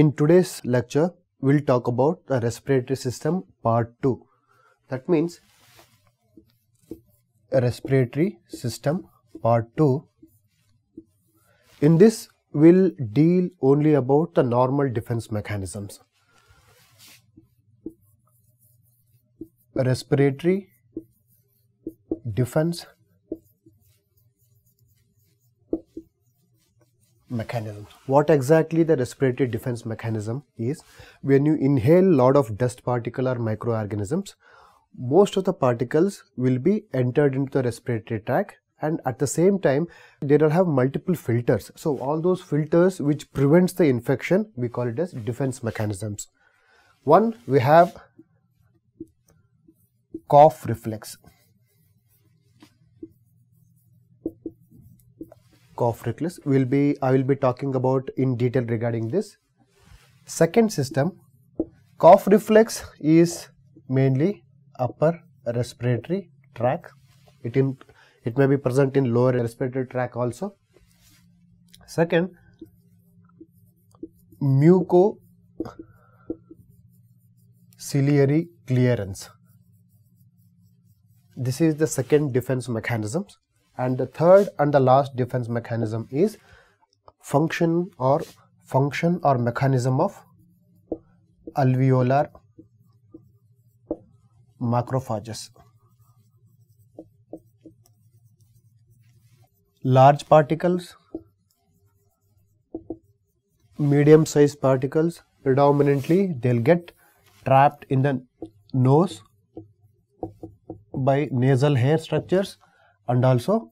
In today's lecture, we'll talk about the respiratory system part 2. That means respiratory system part 2. In this, we'll deal only about the normal defense mechanisms. Respiratory defense mechanism. What exactly the respiratory defense mechanism is, when you inhale lot of dust particle or microorganisms, most of the particles will be entered into the respiratory tract and at the same time they will have multiple filters. So all those filters which prevents the infection, we call it as defense mechanisms. One, we have cough reflex. cough reckless will be I will be talking about in detail regarding this second system cough reflex is mainly upper respiratory tract it in, it may be present in lower respiratory tract also second mucociliary clearance this is the second defense mechanisms and the third and the last defense mechanism is function or function or mechanism of alveolar macrophages. Large particles, medium sized particles predominantly they'll get trapped in the nose by nasal hair structures and also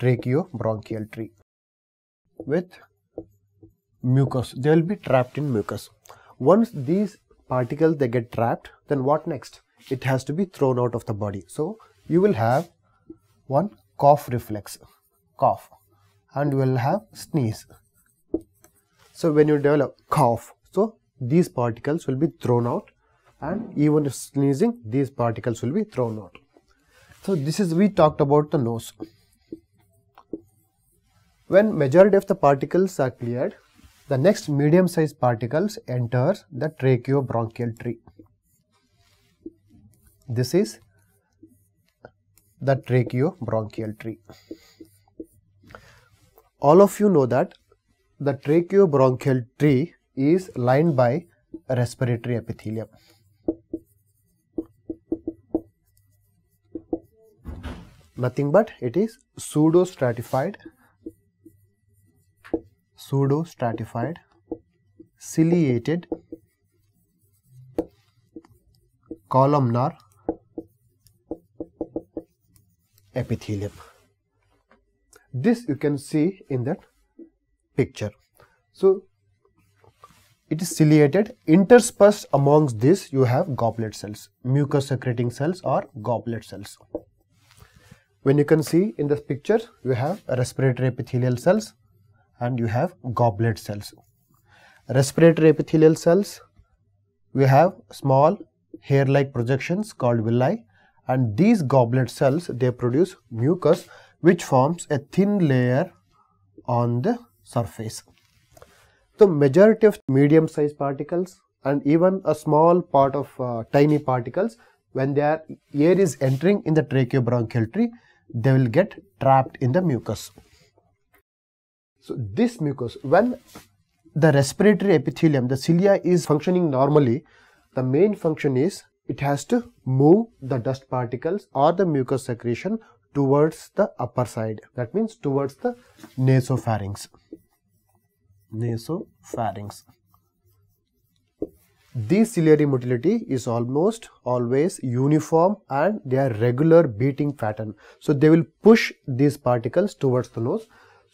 tracheobronchial tree with mucus. They will be trapped in mucus. Once these particles they get trapped, then what next? It has to be thrown out of the body. So you will have one cough reflex, cough, and you will have sneeze. So when you develop cough, so these particles will be thrown out and even if sneezing, these particles will be thrown out. So, this is we talked about the nose. When majority of the particles are cleared, the next medium sized particles enters the tracheobronchial tree. This is the tracheobronchial tree. All of you know that the tracheobronchial tree is lined by respiratory epithelium. nothing but it is pseudo stratified pseudo stratified ciliated columnar epithelium this you can see in that picture so it is ciliated interspersed amongst this you have goblet cells mucus secreting cells or goblet cells when you can see in this picture, you have respiratory epithelial cells and you have goblet cells. Respiratory epithelial cells, we have small hair-like projections called villi and these goblet cells, they produce mucus which forms a thin layer on the surface. The majority of medium-sized particles and even a small part of uh, tiny particles when their air is entering in the tracheobronchial tree they will get trapped in the mucus. So this mucus, when the respiratory epithelium, the cilia is functioning normally, the main function is it has to move the dust particles or the mucus secretion towards the upper side. That means towards the nasopharynx. Nasopharynx. This ciliary motility is almost always uniform and they are regular beating pattern. So they will push these particles towards the nose.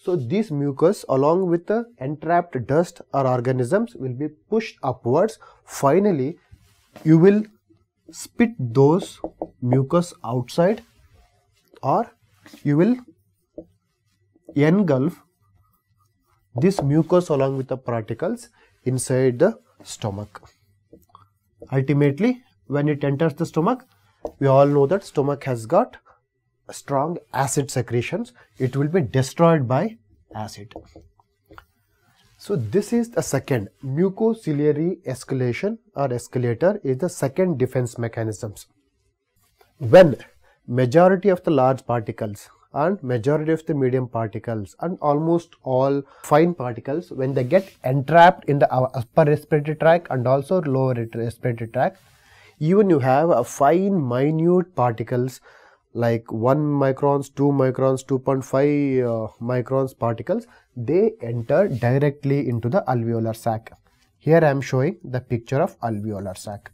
So these mucus along with the entrapped dust or organisms will be pushed upwards. Finally, you will spit those mucus outside or you will engulf this mucus along with the particles inside the stomach ultimately when it enters the stomach we all know that stomach has got strong acid secretions it will be destroyed by acid so this is the second mucociliary escalation or escalator is the second defense mechanisms when majority of the large particles and majority of the medium particles and almost all fine particles when they get entrapped in the upper respiratory tract and also lower respiratory tract even you have a fine minute particles like 1 microns 2 microns 2.5 uh, microns particles they enter directly into the alveolar sac here i am showing the picture of alveolar sac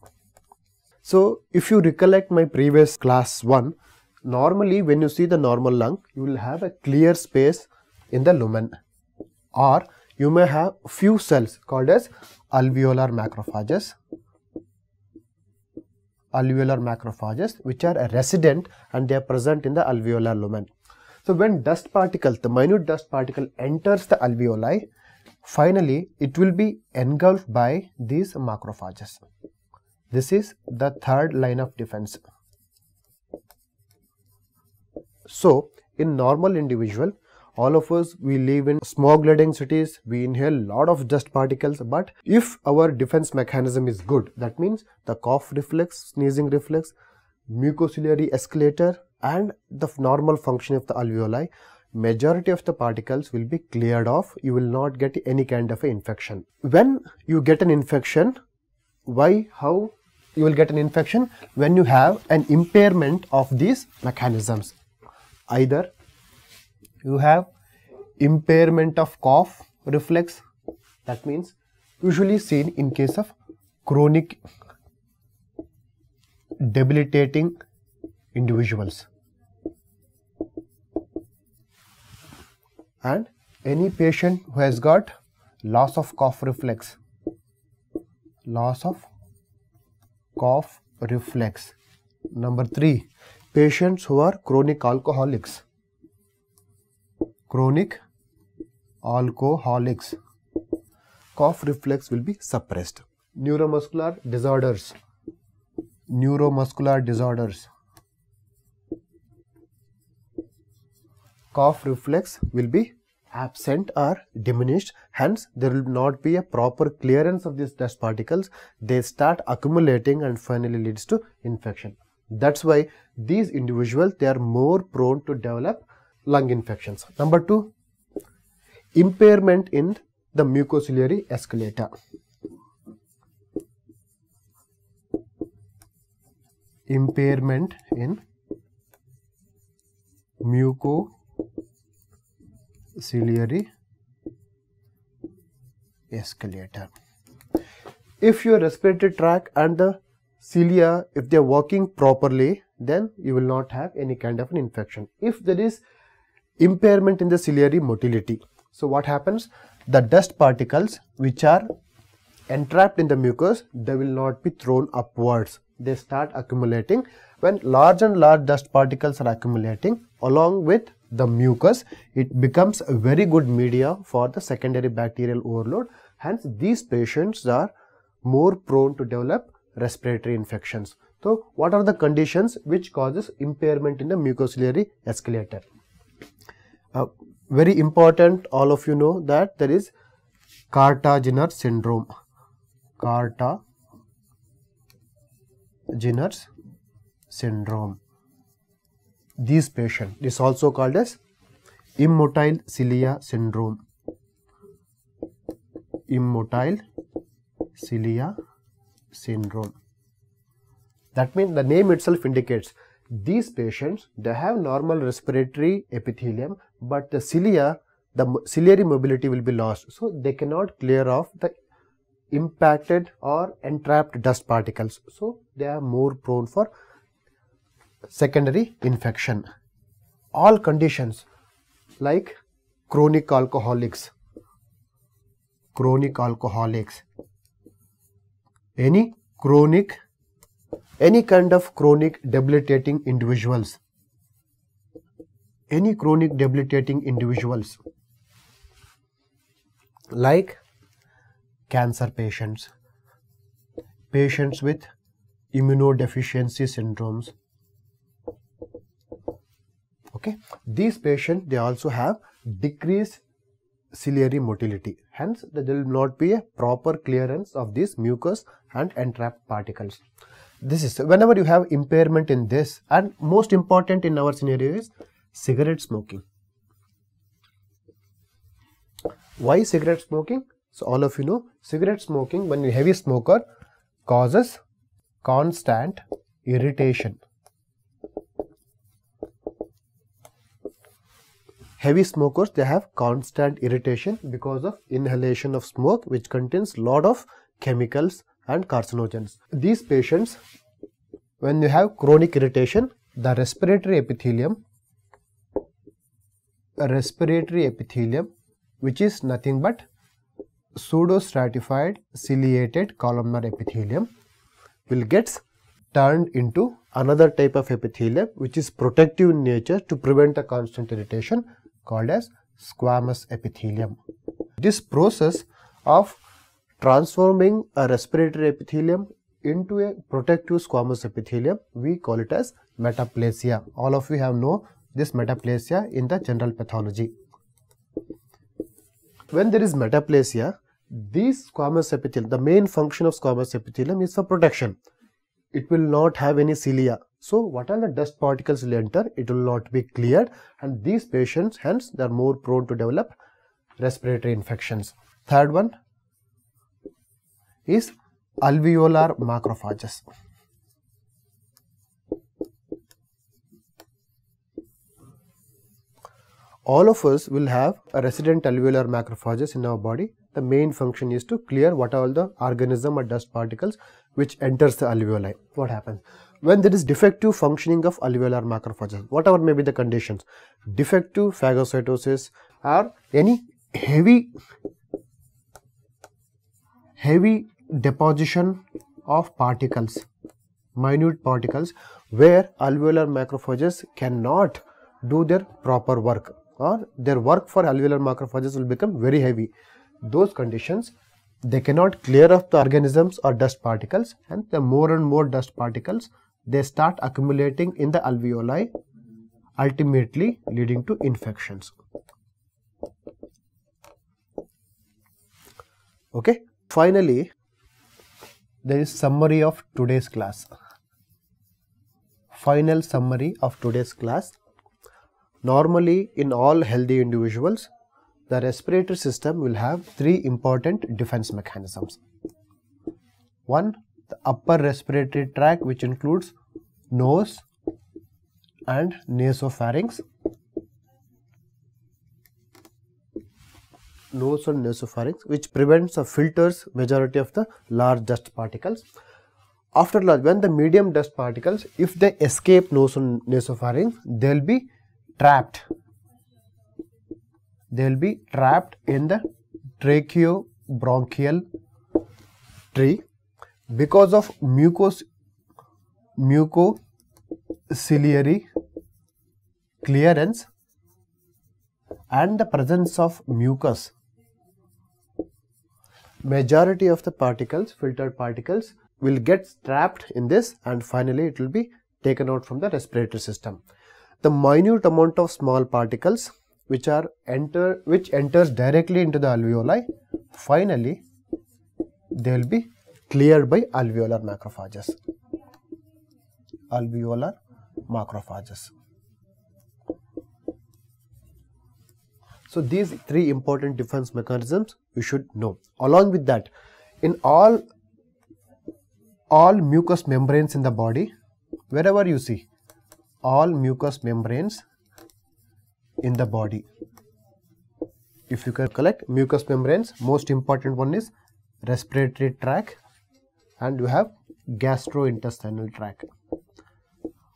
so if you recollect my previous class 1 Normally, when you see the normal lung, you will have a clear space in the lumen or you may have few cells called as alveolar macrophages alveolar macrophages which are a resident and they are present in the alveolar lumen. So when dust particles, the minute dust particle enters the alveoli, finally it will be engulfed by these macrophages. This is the third line of defense. So, in normal individual, all of us we live in smog laden cities we inhale lot of dust particles but if our defense mechanism is good that means the cough reflex sneezing reflex mucociliary escalator and the normal function of the alveoli majority of the particles will be cleared off you will not get any kind of infection when you get an infection why how you will get an infection when you have an impairment of these mechanisms either you have impairment of cough reflex that means usually seen in case of chronic debilitating individuals and any patient who has got loss of cough reflex loss of cough reflex number 3 patients who are chronic alcoholics. Chronic alcoholics. Cough reflex will be suppressed. Neuromuscular disorders. Neuromuscular disorders. Cough reflex will be absent or diminished hence there will not be a proper clearance of these dust particles they start accumulating and finally leads to infection that's why these individuals, they are more prone to develop lung infections. Number two, impairment in the mucociliary escalator. Impairment in mucociliary escalator. If your respiratory tract and the cilia, if they are working properly, then you will not have any kind of an infection. If there is impairment in the ciliary motility, so what happens? The dust particles which are entrapped in the mucus, they will not be thrown upwards. They start accumulating. When large and large dust particles are accumulating along with the mucus, it becomes a very good media for the secondary bacterial overload. Hence, these patients are more prone to develop respiratory infections. So, what are the conditions which causes impairment in the mucociliary escalator? Uh, very important, all of you know that there is syndrome. carter syndrome. These patient is also called as immotile cilia syndrome. Immotile cilia syndrome. That means the name itself indicates these patients they have normal respiratory epithelium but the cilia the ciliary mobility will be lost so they cannot clear off the impacted or entrapped dust particles so they are more prone for secondary infection all conditions like chronic alcoholics chronic alcoholics any chronic, any kind of chronic debilitating individuals, any chronic debilitating individuals like cancer patients, patients with immunodeficiency syndromes. Okay, these patients they also have decreased ciliary motility. Hence, there will not be a proper clearance of this mucus and entrapped particles. This is whenever you have impairment in this and most important in our scenario is cigarette smoking. Why cigarette smoking? So all of you know cigarette smoking when you heavy smoker causes constant irritation. Heavy smokers they have constant irritation because of inhalation of smoke which contains lot of chemicals and carcinogens. These patients, when you have chronic irritation, the respiratory epithelium, respiratory epithelium, which is nothing but pseudostratified ciliated columnar epithelium will get turned into another type of epithelium which is protective in nature to prevent the constant irritation called as squamous epithelium. This process of transforming a respiratory epithelium into a protective squamous epithelium we call it as metaplasia all of you have know this metaplasia in the general pathology when there is metaplasia this squamous epithelium the main function of squamous epithelium is for protection it will not have any cilia so what are the dust particles will enter it will not be cleared and these patients hence they are more prone to develop respiratory infections third one is alveolar macrophages. All of us will have a resident alveolar macrophages in our body. The main function is to clear what are all the organism or dust particles which enters the alveoli. What happens? When there is defective functioning of alveolar macrophages, whatever may be the conditions, defective phagocytosis or any heavy heavy deposition of particles minute particles where alveolar macrophages cannot do their proper work or their work for alveolar macrophages will become very heavy those conditions they cannot clear up the organisms or dust particles and the more and more dust particles they start accumulating in the alveoli ultimately leading to infections okay finally there is summary of today's class. Final summary of today's class. Normally in all healthy individuals, the respiratory system will have three important defense mechanisms. One, the upper respiratory tract which includes nose and nasopharynx. nose and nasopharynx which prevents or filters majority of the large dust particles. After large, when the medium dust particles, if they escape nose and nasopharynx, they will be trapped. They will be trapped in the tracheobronchial tree because of mucos, mucociliary clearance and the presence of mucus majority of the particles, filtered particles, will get trapped in this and finally it will be taken out from the respiratory system. The minute amount of small particles which are enter which enters directly into the alveoli finally they will be cleared by alveolar macrophages alveolar macrophages So these three important defense mechanisms you should know. Along with that, in all, all mucous membranes in the body, wherever you see, all mucous membranes in the body. If you can collect mucous membranes, most important one is respiratory tract and you have gastrointestinal tract.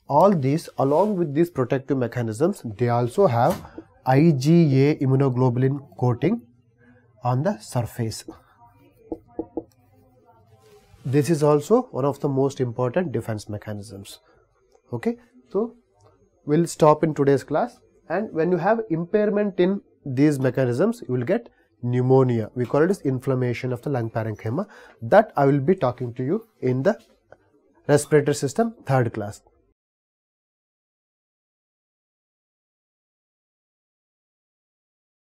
All these along with these protective mechanisms, they also have IgA immunoglobulin coating on the surface. This is also one of the most important defense mechanisms. Okay, so we'll stop in today's class and when you have impairment in these mechanisms, you will get pneumonia. We call it as inflammation of the lung parenchyma. That I will be talking to you in the respiratory system third class.